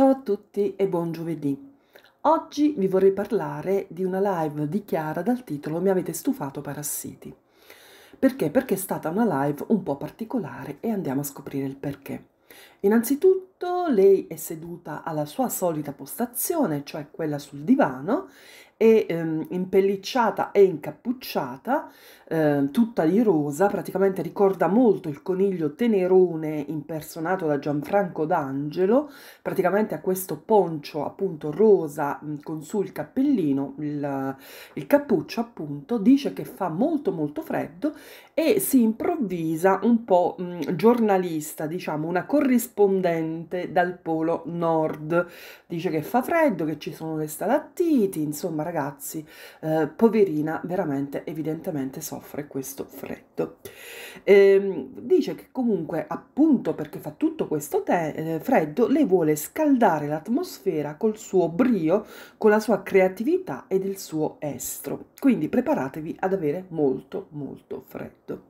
Ciao a tutti e buon giovedì. Oggi vi vorrei parlare di una live di Chiara dal titolo Mi avete stufato parassiti. Perché? Perché è stata una live un po' particolare e andiamo a scoprire il perché. Innanzitutto lei è seduta alla sua solita postazione, cioè quella sul divano, e ehm, impellicciata e incappucciata, eh, tutta di rosa, praticamente ricorda molto il coniglio tenerone impersonato da Gianfranco D'Angelo, praticamente ha questo poncio appunto rosa con su il cappellino, il, il cappuccio appunto, dice che fa molto molto freddo e si improvvisa un po' mh, giornalista, diciamo una corrispondente dal polo nord, dice che fa freddo, che ci sono le stalattiti, insomma ragazzi, eh, poverina, veramente evidentemente soffre questo freddo. Eh, dice che comunque appunto perché fa tutto questo te- eh, freddo, lei vuole scaldare l'atmosfera col suo brio, con la sua creatività ed il suo estro. Quindi preparatevi ad avere molto molto freddo.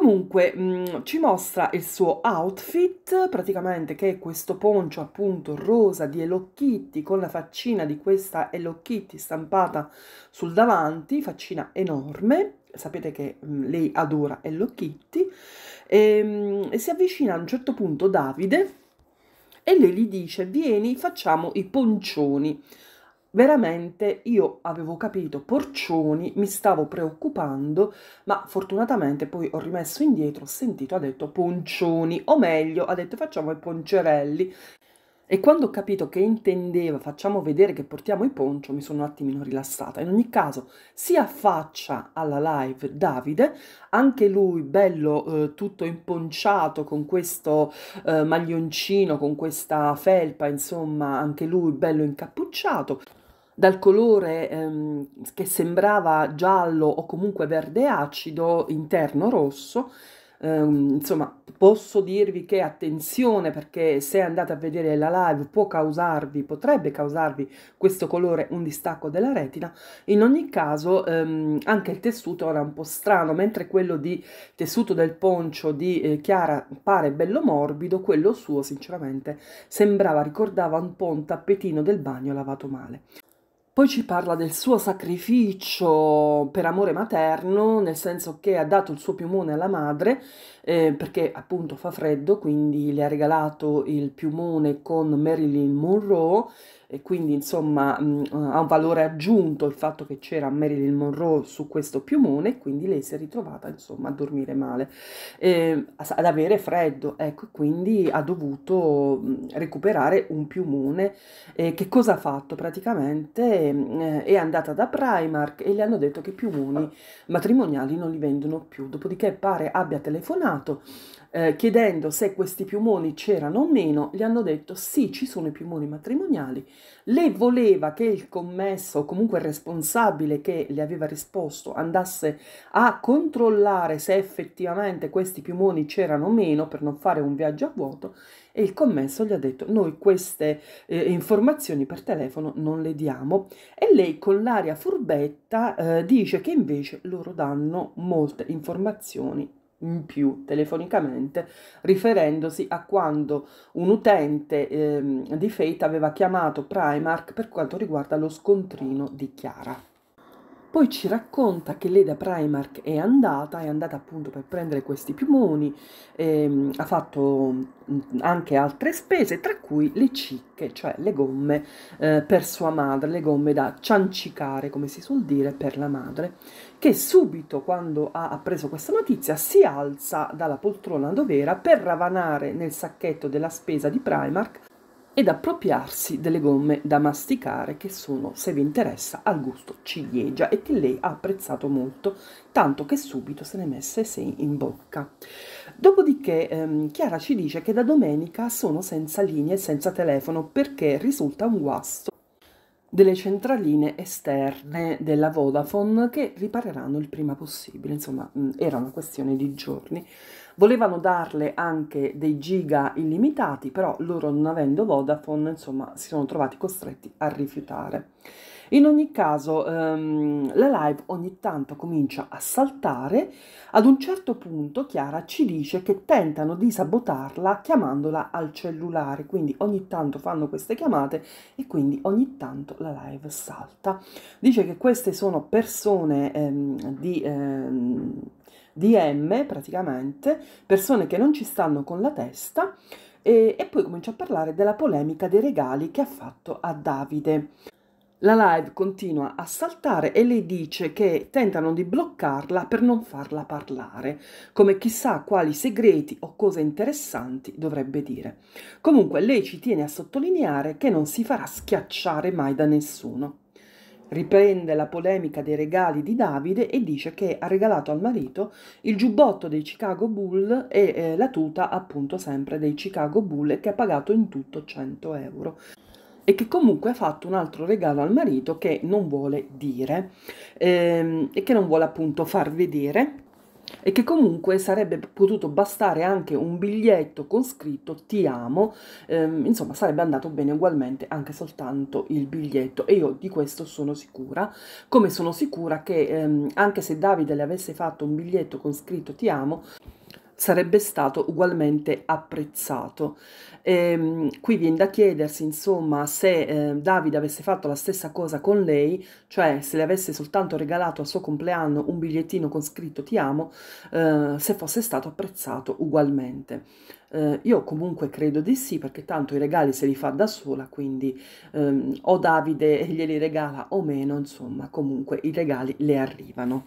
Comunque mh, mm, ci mostra il suo outfit, praticamente che è questo poncio appunto rosa di Hello Kitty con la faccina di questa Hello Kitty stampata sul davanti, faccina enorme. Sapete che mh, mm, lei adora Hello Kitty e, ehm, mh, e si avvicina a un certo punto Davide e lei gli dice vieni facciamo i poncioni veramente io avevo capito porcioni, mi stavo preoccupando, ma fortunatamente poi ho rimesso indietro, ho sentito, ha detto poncioni, o meglio, ha detto facciamo i poncerelli. E quando ho capito che intendeva facciamo vedere che portiamo i poncio, mi sono un attimino rilassata. In ogni caso, si affaccia alla live Davide, anche lui bello eh, tutto imponciato con questo eh, maglioncino, con questa felpa, insomma, anche lui bello incappucciato dal colore ehm, che sembrava giallo o comunque verde acido, interno rosso. Ehm, insomma, posso dirvi che attenzione perché se andate a vedere la live può causarvi, potrebbe causarvi questo colore un distacco della retina. In ogni caso, ehm, anche il tessuto era un po' strano, mentre quello di tessuto del poncio di eh, Chiara pare bello morbido, quello suo sinceramente sembrava, ricordava un po' un tappetino del bagno lavato male. Poi ci parla del suo sacrificio per amore materno, nel senso che ha dato il suo piumone alla madre, eh, perché appunto fa freddo, quindi le ha regalato il piumone con Marilyn Monroe, e quindi insomma mh, mm, ha un valore aggiunto il fatto che c'era Marilyn Monroe su questo piumone e quindi lei si è ritrovata insomma a dormire male, eh, ad avere freddo, ecco, quindi ha dovuto mm, recuperare un piumone. Eh, che cosa ha fatto praticamente? Mm, eh, è andata da Primark e le hanno detto che i piumoni matrimoniali non li vendono più, dopodiché pare abbia telefonato eh, chiedendo se questi piumoni c'erano o meno, gli hanno detto sì, ci sono i piumoni matrimoniali. Lei voleva che il commesso o comunque il responsabile che le aveva risposto andasse a controllare se effettivamente questi piumoni c'erano o meno per non fare un viaggio a vuoto e il commesso gli ha detto noi queste eh, informazioni per telefono non le diamo e lei con l'aria furbetta eh, dice che invece loro danno molte informazioni in più telefonicamente, riferendosi a quando un utente eh, di Fate aveva chiamato Primark per quanto riguarda lo scontrino di Chiara. Poi ci racconta che lei da Primark è andata, è andata appunto per prendere questi piumoni, ehm, ha fatto mm, anche altre spese, tra cui le cicche, cioè le gomme eh, per sua madre, le gomme da ciancicare, come si suol dire, per la madre, che subito quando ha appreso questa notizia si alza dalla poltrona dove era per ravanare nel sacchetto della spesa di Primark ed appropriarsi delle gomme da masticare che sono, se vi interessa, al gusto ciliegia e che lei ha apprezzato molto, tanto che subito se ne è messe sei in bocca. Dopodiché ehm, Chiara ci dice che da domenica sono senza linee e senza telefono perché risulta un guasto delle centraline esterne della Vodafone che ripareranno il prima possibile, insomma mm, era una questione di giorni. Volevano darle anche dei giga illimitati, però loro non avendo Vodafone, insomma, si sono trovati costretti a rifiutare. In ogni caso, ehm, la live ogni tanto comincia a saltare. Ad un certo punto Chiara ci dice che tentano di sabotarla chiamandola al cellulare, quindi ogni tanto fanno queste chiamate e quindi ogni tanto la live salta. Dice che queste sono persone ehm, di... Ehm, DM praticamente, persone che non ci stanno con la testa e, e, poi comincia a parlare della polemica dei regali che ha fatto a Davide. La live continua a saltare e lei dice che tentano di bloccarla per non farla parlare, come chissà quali segreti o cose interessanti dovrebbe dire. Comunque lei ci tiene a sottolineare che non si farà schiacciare mai da nessuno. Riprende la polemica dei regali di Davide e dice che ha regalato al marito il giubbotto dei Chicago Bull e eh, la tuta appunto sempre dei Chicago Bull che ha pagato in tutto 100 euro e che comunque ha fatto un altro regalo al marito che non vuole dire ehm, e che non vuole appunto far vedere e che comunque sarebbe potuto bastare anche un biglietto con scritto ti amo, ehm, insomma sarebbe andato bene ugualmente anche soltanto il biglietto e io di questo sono sicura, come sono sicura che ehm, anche se Davide le avesse fatto un biglietto con scritto ti amo, sarebbe stato ugualmente apprezzato. E, ehm, qui viene da chiedersi, insomma, se eh, Davide avesse fatto la stessa cosa con lei, cioè se le avesse soltanto regalato al suo compleanno un bigliettino con scritto ti amo, eh, se fosse stato apprezzato ugualmente. Eh, io comunque credo di sì, perché tanto i regali se li fa da sola, quindi ehm, o Davide glieli regala o meno, insomma, comunque i regali le arrivano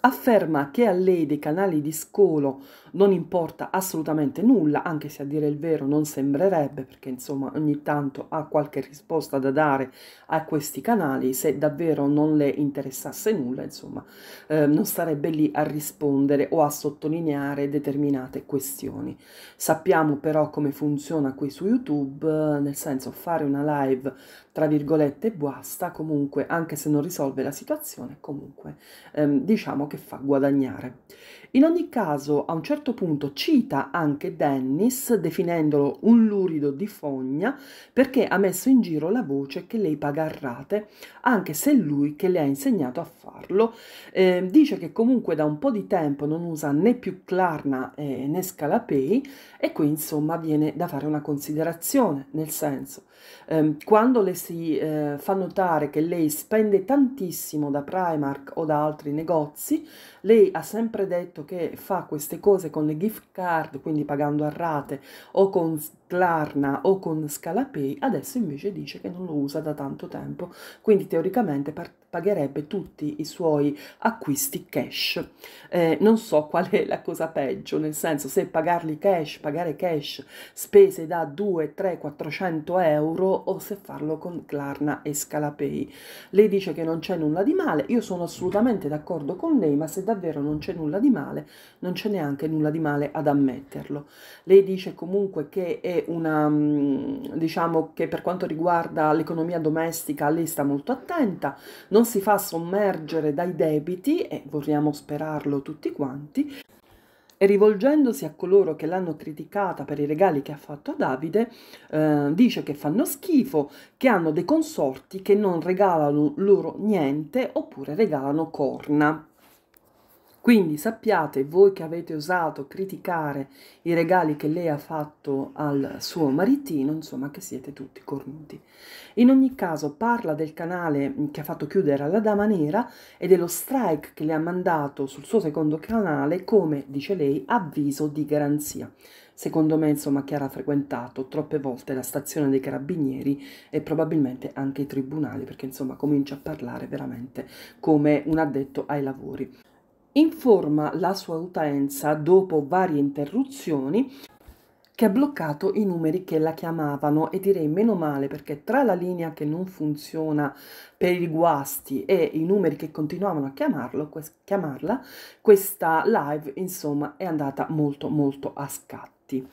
afferma che a lei dei canali di scolo non importa assolutamente nulla, anche se a dire il vero non sembrerebbe, perché insomma ogni tanto ha qualche risposta da dare a questi canali, se davvero non le interessasse nulla, insomma, eh, non starebbe lì a rispondere o a sottolineare determinate questioni. Sappiamo però come funziona qui su YouTube, nel senso fare una live tra virgolette basta, comunque anche se non risolve la situazione, comunque ehm, diciamo che fa guadagnare. In ogni caso, a un certo certo punto cita anche Dennis, definendolo un lurido di fogna, perché ha messo in giro la voce che lei paga a rate, anche se è lui che le ha insegnato a farlo. Eh, dice che comunque da un po' di tempo non usa né più Klarna eh, né Scalapei e qui insomma viene da fare una considerazione, nel senso, ehm, quando le si eh, fa notare che lei spende tantissimo da Primark o da altri negozi, lei ha sempre detto che fa queste cose con le gift card, quindi pagando a rate o con Klarna o con Scalapay, adesso invece dice che non lo usa da tanto tempo, quindi teoricamente pagherebbe tutti i suoi acquisti cash. Eh, non so qual è la cosa peggio, nel senso se pagarli cash, pagare cash spese da 2, 3, 400 euro o se farlo con Clarna e Scalapay. Lei dice che non c'è nulla di male, io sono assolutamente d'accordo con lei, ma se davvero non c'è nulla di male, non c'è neanche nulla di male ad ammetterlo. Lei dice comunque che è una, mm, diciamo che per quanto riguarda l'economia domestica, lei sta molto attenta, non si fa sommergere dai debiti, e vorremmo sperarlo tutti quanti, e rivolgendosi a coloro che l'hanno criticata per i regali che ha fatto a Davide, eh, dice che fanno schifo, che hanno dei consorti che non regalano loro niente oppure regalano corna. Quindi sappiate, voi che avete osato criticare i regali che lei ha fatto al suo maritino, insomma che siete tutti cornuti. In ogni caso parla del canale che ha fatto chiudere alla Dama Nera e dello strike che le ha mandato sul suo secondo canale come, dice lei, avviso di garanzia. Secondo me, insomma, Chiara ha frequentato troppe volte la stazione dei carabinieri e probabilmente anche i tribunali, perché insomma comincia a parlare veramente come un addetto ai lavori informa la sua utenza dopo varie interruzioni che ha bloccato i numeri che la chiamavano e direi meno male perché tra la linea che non funziona per i guasti e i numeri che continuavano a chiamarlo, quest- chiamarla, questa live insomma è andata molto molto a scatti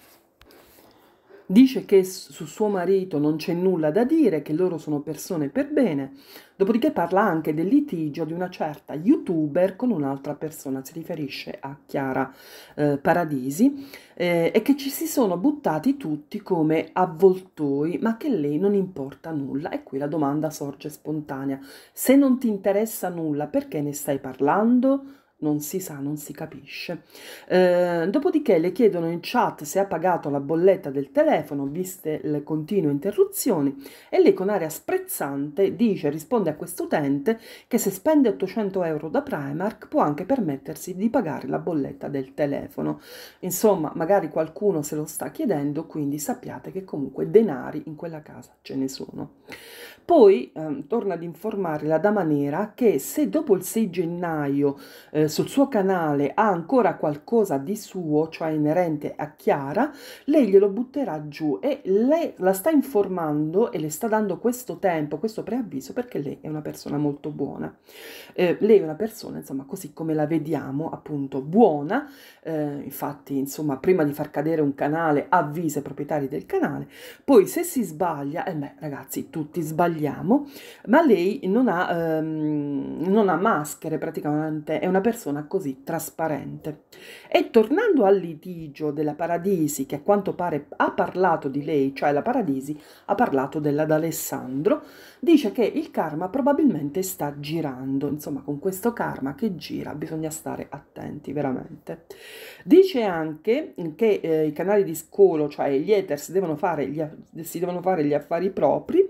dice che su suo marito non c'è nulla da dire, che loro sono persone per bene, dopodiché parla anche del litigio di una certa youtuber con un'altra persona, si riferisce a Chiara eh, Paradisi, eh, e che ci si sono buttati tutti come avvoltoi, ma che lei non importa nulla. E qui la domanda sorge spontanea, se non ti interessa nulla, perché ne stai parlando? non si sa, non si capisce. Eh, dopodiché le chiedono in chat se ha pagato la bolletta del telefono, viste le continue interruzioni, e lei con aria sprezzante dice, risponde a quest'utente che se spende 800 euro da Primark può anche permettersi di pagare la bolletta del telefono. Insomma, magari qualcuno se lo sta chiedendo, quindi sappiate che comunque denari in quella casa ce ne sono. Poi ehm, torna ad informare la Dama Nera che se dopo il 6 gennaio eh, sul suo canale ha ancora qualcosa di suo, cioè inerente a Chiara, lei glielo butterà giù e lei la sta informando e le sta dando questo tempo, questo preavviso perché lei è una persona molto buona. Eh, lei è una persona, insomma, così come la vediamo, appunto, buona, eh, infatti, insomma, prima di far cadere un canale avvisa i proprietari del canale, poi se si sbaglia, e eh beh, ragazzi, tutti sbagliano vogliamo, ma lei non ha, ehm, non ha maschere praticamente, è una persona così trasparente. E tornando al litigio della Paradisi, che a quanto pare ha parlato di lei, cioè la Paradisi ha parlato della D'Alessandro, dice che il karma probabilmente sta girando, insomma con questo karma che gira bisogna stare attenti veramente. Dice anche che eh, i canali di scolo, cioè gli ethers, devono fare gli, si devono fare gli affari propri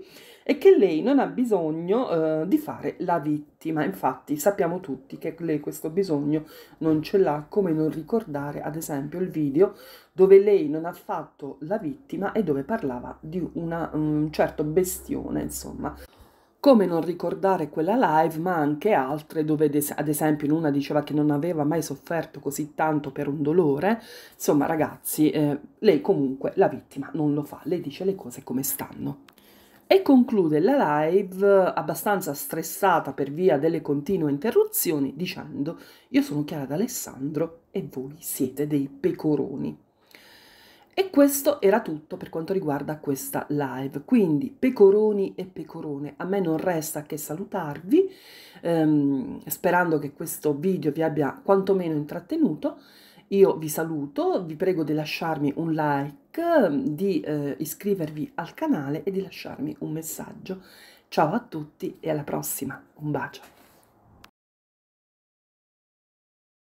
e che lei non ha bisogno eh, di fare la vittima. Infatti sappiamo tutti che lei questo bisogno non ce l'ha, come non ricordare ad esempio il video dove lei non ha fatto la vittima e dove parlava di una, un certo bestione, insomma come non ricordare quella live, ma anche altre dove ad esempio in una diceva che non aveva mai sofferto così tanto per un dolore. Insomma, ragazzi, eh, lei comunque la vittima non lo fa, lei dice le cose come stanno e conclude la live abbastanza stressata per via delle continue interruzioni dicendo io sono Chiara D'Alessandro e voi siete dei pecoroni. E questo era tutto per quanto riguarda questa live. Quindi pecoroni e pecorone, a me non resta che salutarvi, ehm, sperando che questo video vi abbia quantomeno intrattenuto. Io vi saluto, vi prego di lasciarmi un like di eh, iscrivervi al canale e di lasciarmi un messaggio. Ciao a tutti e alla prossima, un bacio!